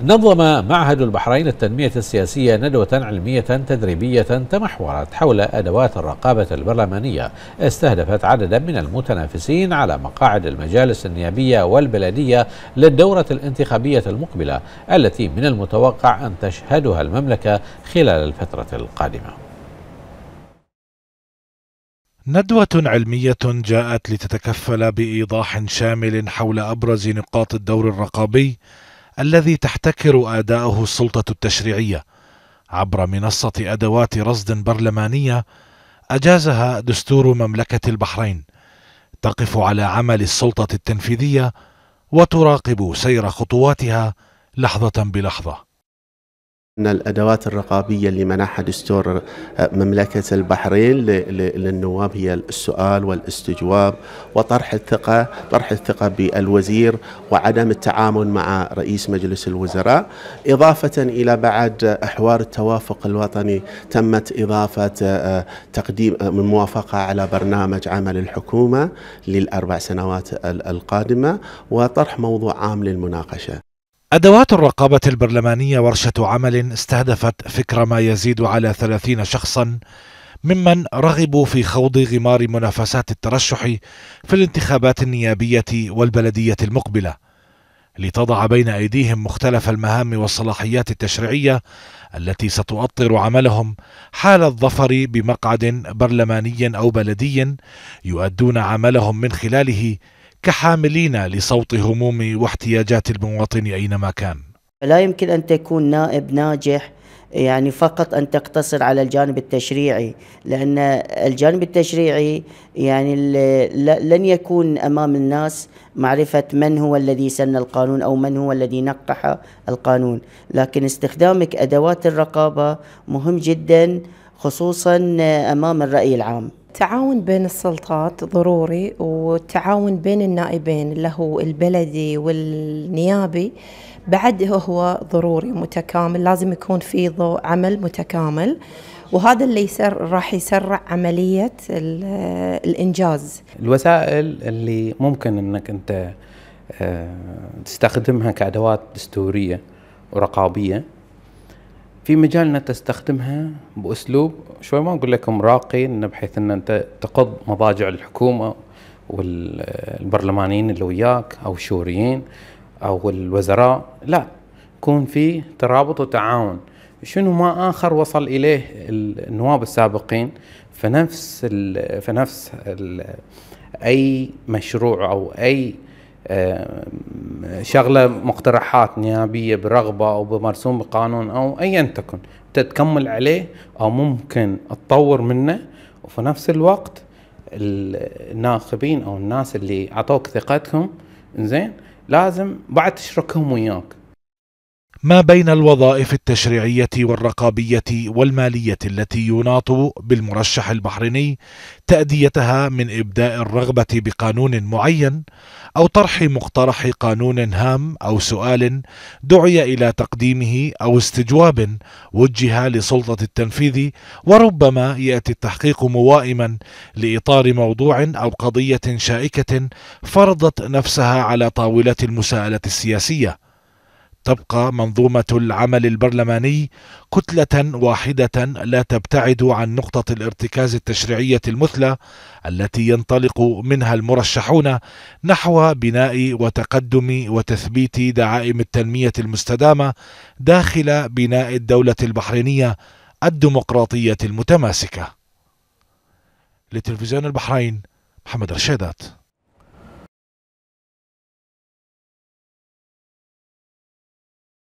نظم معهد البحرين التنمية السياسية ندوة علمية تدريبية تمحورت حول أدوات الرقابة البرلمانية استهدفت عددا من المتنافسين على مقاعد المجالس النيابية والبلدية للدورة الانتخابية المقبلة التي من المتوقع أن تشهدها المملكة خلال الفترة القادمة ندوة علمية جاءت لتتكفل بإيضاح شامل حول أبرز نقاط الدور الرقابي الذي تحتكر آداؤه السلطة التشريعية عبر منصة أدوات رصد برلمانية أجازها دستور مملكة البحرين تقف على عمل السلطة التنفيذية وتراقب سير خطواتها لحظة بلحظة ان الادوات الرقابيه اللي منحها دستور آه، مملكه البحرين للنواب هي السؤال والاستجواب وطرح الثقه طرح الثقه بالوزير وعدم التعامل مع رئيس مجلس الوزراء اضافه الى بعد احوار التوافق الوطني تمت اضافه آه، تقديم آه، موافقه على برنامج عمل الحكومه للاربع سنوات القادمه وطرح موضوع عام للمناقشه أدوات الرقابة البرلمانية ورشة عمل استهدفت فكرة ما يزيد على 30 شخصا ممن رغبوا في خوض غمار منافسات الترشح في الانتخابات النيابية والبلدية المقبلة لتضع بين أيديهم مختلف المهام والصلاحيات التشريعية التي ستؤطر عملهم حال الظفر بمقعد برلماني أو بلدي يؤدون عملهم من خلاله كحاملين لصوت هموم واحتياجات المواطن اينما كان. لا يمكن ان تكون نائب ناجح يعني فقط ان تقتصر على الجانب التشريعي لان الجانب التشريعي يعني لن يكون امام الناس معرفه من هو الذي سن القانون او من هو الذي نقح القانون لكن استخدامك ادوات الرقابه مهم جدا خصوصا امام الراي العام التعاون بين السلطات ضروري والتعاون بين النائبين اللي هو البلدي والنيابي بعد هو ضروري متكامل لازم يكون في ضوء عمل متكامل وهذا اللي يسر راح يسرع عملية الإنجاز الوسائل اللي ممكن أنك أنت آه، تستخدمها كأدوات دستورية ورقابية في مجالنا تستخدمها باسلوب شوي ما اقول لكم راقي بحيث ان انت تقض مضاجع الحكومه والبرلمانيين اللي وياك او الشوريين او الوزراء لا يكون في ترابط وتعاون شنو ما اخر وصل اليه النواب السابقين فنفس الـ فنفس الـ اي مشروع او اي شغله مقترحات نيابيه برغبه او بمرسوم بقانون او ايا تكن انت تكمل عليه او ممكن تطور منه وفي نفس الوقت الناخبين او الناس اللي اعطوك ثقتهم زين لازم بعد تشركهم وياك ما بين الوظائف التشريعية والرقابية والمالية التي يناط بالمرشح البحريني تأديتها من إبداء الرغبة بقانون معين أو طرح مقترح قانون هام أو سؤال دعي إلى تقديمه أو استجواب وجه لسلطة التنفيذ وربما يأتي التحقيق موائما لإطار موضوع أو قضية شائكة فرضت نفسها على طاولة المساءلة السياسية تبقى منظومة العمل البرلماني كتلة واحدة لا تبتعد عن نقطة الارتكاز التشريعية المثلى التي ينطلق منها المرشحون نحو بناء وتقدم وتثبيت دعائم التنمية المستدامة داخل بناء الدولة البحرينية الديمقراطية المتماسكة لتلفزيون البحرين محمد رشيدات